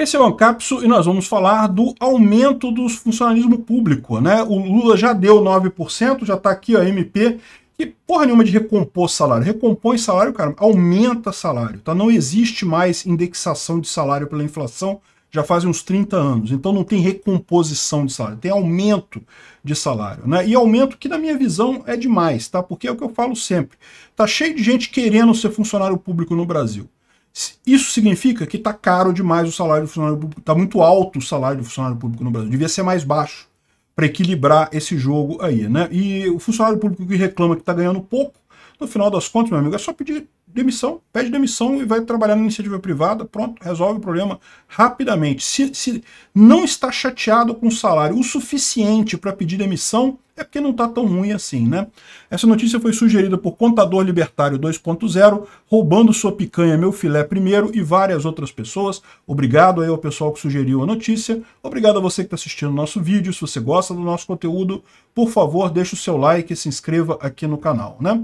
Esse é o Ancapso e nós vamos falar do aumento do funcionalismo público. Né? O Lula já deu 9%, já está aqui a MP, e porra nenhuma de recompor salário. Recompõe salário, cara, aumenta salário. Tá? Não existe mais indexação de salário pela inflação já faz uns 30 anos. Então não tem recomposição de salário, tem aumento de salário. Né? E aumento que, na minha visão, é demais, tá? porque é o que eu falo sempre. Tá cheio de gente querendo ser funcionário público no Brasil. Isso significa que está caro demais o salário do funcionário público, está muito alto o salário do funcionário público no Brasil, devia ser mais baixo para equilibrar esse jogo aí, né? E o funcionário público que reclama que está ganhando pouco, no final das contas, meu amigo, é só pedir demissão, pede demissão e vai trabalhar na iniciativa privada, pronto, resolve o problema rapidamente. Se, se não está chateado com o salário o suficiente para pedir demissão, é porque não está tão ruim assim, né? Essa notícia foi sugerida por Contador Libertário 2.0, roubando sua picanha, meu filé primeiro e várias outras pessoas. Obrigado aí ao pessoal que sugeriu a notícia. Obrigado a você que está assistindo o nosso vídeo. Se você gosta do nosso conteúdo, por favor, deixe o seu like e se inscreva aqui no canal, né?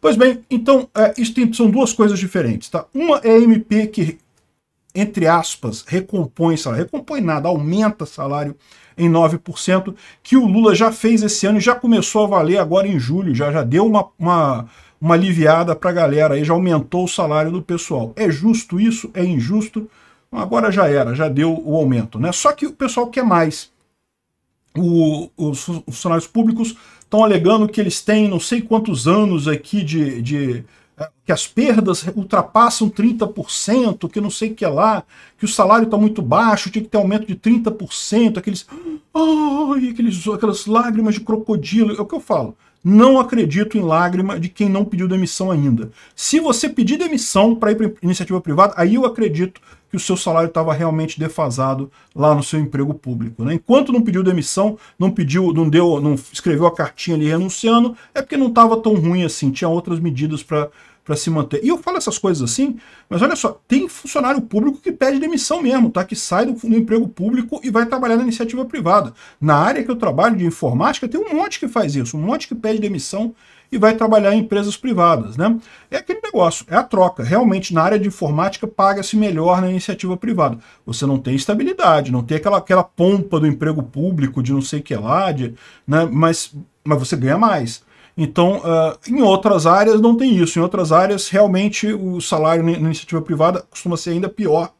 Pois bem, então, é, isso tem, são duas coisas diferentes, tá? Uma é a MP que, entre aspas, recompõe salário. Recompõe nada, aumenta salário em 9%, que o Lula já fez esse ano e já começou a valer agora em julho, já, já deu uma, uma uma aliviada para a galera aí, já aumentou o salário do pessoal. É justo isso? É injusto? Agora já era, já deu o aumento, né? Só que o pessoal quer mais. O, os funcionários públicos estão alegando que eles têm não sei quantos anos aqui de, de eh, que as perdas ultrapassam 30%, que não sei o que lá, que o salário está muito baixo, tinha que ter aumento de 30%, aqueles, oh, aqueles, aquelas lágrimas de crocodilo, é o que eu falo. Não acredito em lágrima de quem não pediu demissão ainda. Se você pedir demissão para ir para iniciativa privada, aí eu acredito que o seu salário estava realmente defasado lá no seu emprego público. Né? Enquanto não pediu demissão, não pediu, não deu, não escreveu a cartinha ali renunciando, é porque não estava tão ruim assim, tinha outras medidas para para se manter. E eu falo essas coisas assim, mas olha só, tem funcionário público que pede demissão mesmo, tá? Que sai do, do, emprego público e vai trabalhar na iniciativa privada. Na área que eu trabalho de informática, tem um monte que faz isso, um monte que pede demissão e vai trabalhar em empresas privadas, né? É aquele negócio, é a troca. Realmente, na área de informática, paga-se melhor na iniciativa privada. Você não tem estabilidade, não tem aquela, aquela pompa do emprego público, de não sei o que lá, de, né, mas, mas você ganha mais. Então, uh, em outras áreas não tem isso. Em outras áreas, realmente, o salário na iniciativa privada costuma ser ainda pior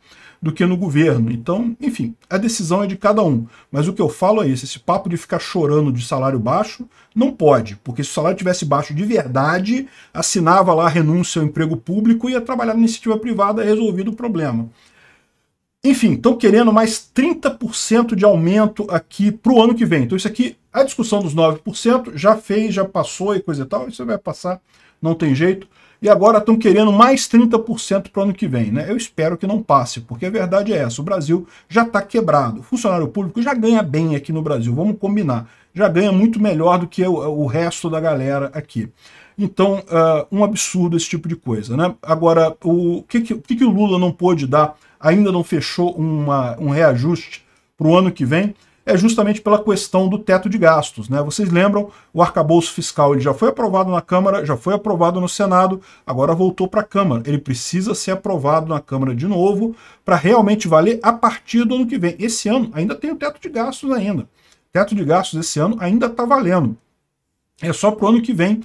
do que no governo. Então, enfim, a decisão é de cada um. Mas o que eu falo é isso, esse papo de ficar chorando de salário baixo, não pode, porque se o salário tivesse baixo de verdade, assinava lá a renúncia ao emprego público e ia trabalhar na iniciativa privada, resolvido o problema. Enfim, estão querendo mais 30% de aumento aqui para o ano que vem. Então isso aqui, a discussão dos 9% já fez, já passou e coisa e tal, isso vai passar, não tem jeito e agora estão querendo mais 30% para o ano que vem. Né? Eu espero que não passe, porque a verdade é essa, o Brasil já está quebrado. O funcionário público já ganha bem aqui no Brasil, vamos combinar. Já ganha muito melhor do que o, o resto da galera aqui. Então, uh, um absurdo esse tipo de coisa. Né? Agora, o que, que, que, que o Lula não pôde dar, ainda não fechou uma, um reajuste para o ano que vem, é justamente pela questão do teto de gastos. Né? Vocês lembram, o arcabouço fiscal ele já foi aprovado na Câmara, já foi aprovado no Senado, agora voltou para a Câmara. Ele precisa ser aprovado na Câmara de novo para realmente valer a partir do ano que vem. Esse ano ainda tem o teto de gastos ainda. teto de gastos esse ano ainda está valendo. É só para o ano que vem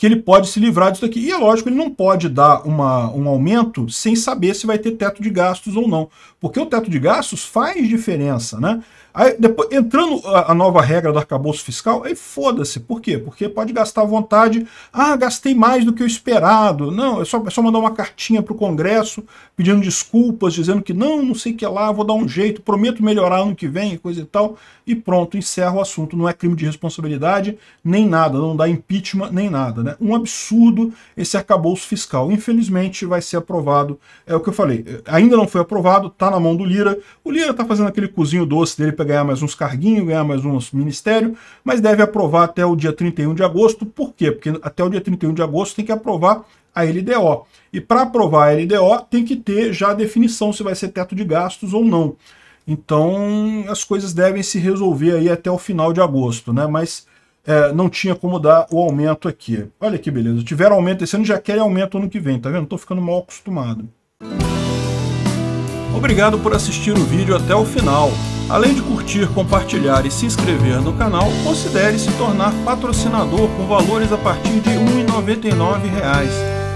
que ele pode se livrar disso daqui. E é lógico, ele não pode dar uma, um aumento sem saber se vai ter teto de gastos ou não, porque o teto de gastos faz diferença, né? Aí, depois, entrando a, a nova regra do arcabouço fiscal, aí foda-se. Por quê? Porque pode gastar à vontade. Ah, gastei mais do que o esperado. Não, é só, é só mandar uma cartinha para o Congresso pedindo desculpas, dizendo que não, não sei o que lá, vou dar um jeito, prometo melhorar ano que vem, coisa e tal. E pronto, encerra o assunto. Não é crime de responsabilidade, nem nada. Não dá impeachment, nem nada, né? Né? Um absurdo esse arcabouço fiscal. Infelizmente vai ser aprovado. É o que eu falei. Ainda não foi aprovado, está na mão do Lira. O Lira está fazendo aquele cozinho doce dele para ganhar mais uns carguinhos, ganhar mais uns ministérios, mas deve aprovar até o dia 31 de agosto. Por quê? Porque até o dia 31 de agosto tem que aprovar a LDO. E para aprovar a LDO tem que ter já a definição se vai ser teto de gastos ou não. Então as coisas devem se resolver aí até o final de agosto, né? Mas é, não tinha como dar o aumento aqui. Olha que beleza, tiveram aumento esse ano, já querem aumento ano que vem, tá vendo? Tô ficando mal acostumado. Obrigado por assistir o vídeo até o final. Além de curtir, compartilhar e se inscrever no canal, considere se tornar patrocinador com valores a partir de R$ 1,99